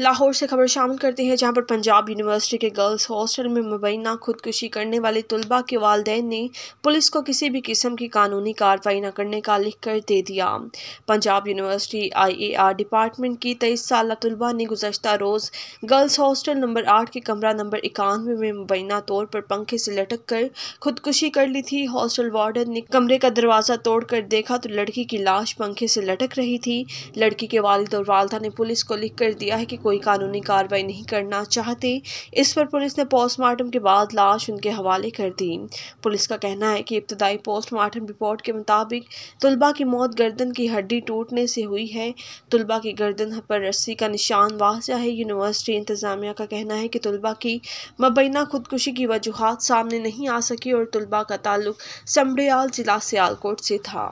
लाहौर से खबर शामिल करते हैं जहां पर पंजाब यूनिवर्सिटी के गर्ल्स हॉस्टल में मुबैना खुदकुशी करने वाले तलबा के वालदेन ने पुलिस को किसी भी किस्म की कानूनी कार्रवाई न करने का लिख कर दे दिया पंजाब यूनिवर्सिटी आईएआर डिपार्टमेंट की तेईस साल तलबा ने गुजशत रोज़ गर्ल्स हॉस्टल नंबर आठ के कमरा नंबर इक्यानवे में मुबैना तौर पर पंखे से लटक कर खुदकुशी कर ली थी हॉस्टल वार्डन ने कमरे का दरवाज़ा तोड़ कर देखा तो लड़की की लाश पंखे से लटक रही थी लड़की के वालद और वालदा ने पुलिस को लिख कर दिया है कि कोई कानूनी कार्रवाई नहीं करना चाहते इस पर पुलिस ने पोस्टमार्टम के बाद लाश उनके हवाले कर दी पुलिस का कहना है कि इब्तदाई पोस्टमार्टम रिपोर्ट के मुताबिक तलबा की मौत गर्दन की हड्डी टूटने से हुई है तलबा की गर्दन पर रस्सी का निशान वाजह है यूनिवर्सिटी इंतजामिया का कहना है कि तलबा की मबीना खुदकुशी की वजूहत सामने नहीं आ सकी और तलबा का ताल्लुक समड़ियाल जिला सियालकोट से था